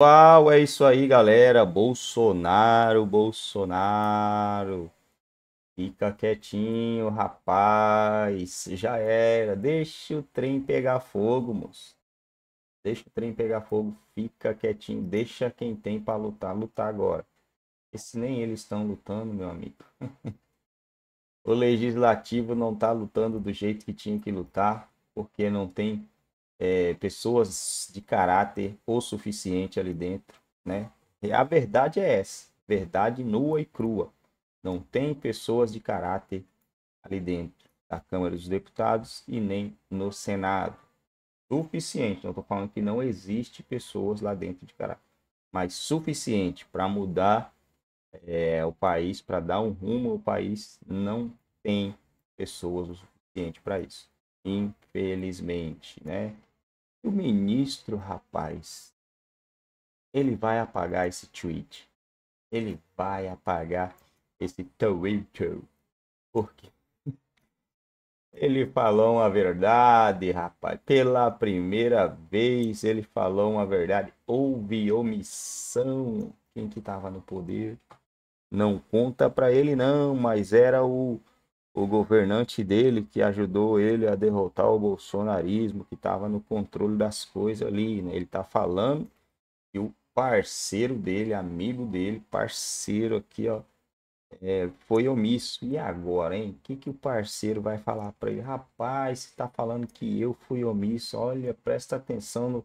Uau, é isso aí, galera. Bolsonaro, Bolsonaro. Fica quietinho, rapaz. Já era. Deixa o trem pegar fogo, moço. Deixa o trem pegar fogo. Fica quietinho. Deixa quem tem para lutar, lutar agora. Esse nem eles estão lutando, meu amigo. o legislativo não está lutando do jeito que tinha que lutar, porque não tem é, pessoas de caráter o suficiente ali dentro, né? E a verdade é essa, verdade nua e crua. Não tem pessoas de caráter ali dentro da Câmara dos Deputados e nem no Senado. Suficiente, não estou falando que não existe pessoas lá dentro de caráter, mas suficiente para mudar é, o país, para dar um rumo ao país, não tem pessoas o suficiente para isso. Infelizmente, né? O ministro, rapaz, ele vai apagar esse tweet. Ele vai apagar esse Twitter. Porque ele falou uma verdade, rapaz. Pela primeira vez ele falou uma verdade. Houve omissão. Quem que estava no poder? Não conta para ele não, mas era o o governante dele que ajudou ele a derrotar o bolsonarismo, que estava no controle das coisas ali, né? Ele está falando que o parceiro dele, amigo dele, parceiro aqui, ó, é, foi omisso. E agora, hein? O que, que o parceiro vai falar para ele? Rapaz, você está falando que eu fui omisso. Olha, presta atenção no,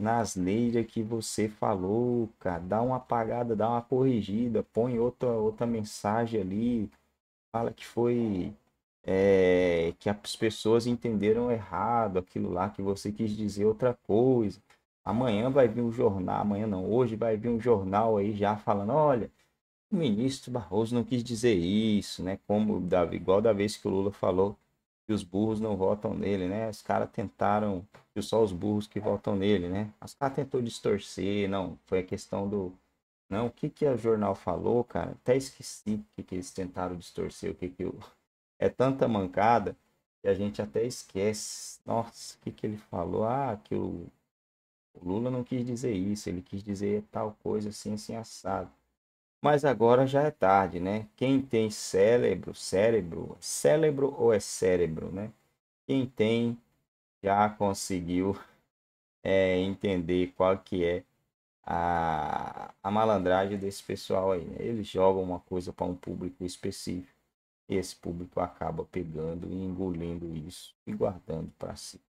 nas leis que você falou, cara. Dá uma apagada, dá uma corrigida, põe outra, outra mensagem ali fala que foi é, que as pessoas entenderam errado aquilo lá, que você quis dizer outra coisa. Amanhã vai vir um jornal, amanhã não, hoje vai vir um jornal aí já falando, olha, o ministro Barroso não quis dizer isso, né? Como igual da vez que o Lula falou que os burros não votam nele, né? Os caras tentaram, que só os burros que votam nele, né? Os caras tentou distorcer, não, foi a questão do não, o que, que a jornal falou, cara? Até esqueci o que, que eles tentaram distorcer, o que, que eu... É tanta mancada que a gente até esquece. Nossa, o que, que ele falou? Ah, que o, o Lula não quis dizer isso, ele quis dizer tal coisa assim, assim, assado. Mas agora já é tarde, né? Quem tem cérebro, cérebro, cérebro ou é cérebro, né? Quem tem já conseguiu é, entender qual que é a, a malandragem desse pessoal aí. Né? Eles jogam uma coisa para um público específico e esse público acaba pegando e engolindo isso e guardando para si.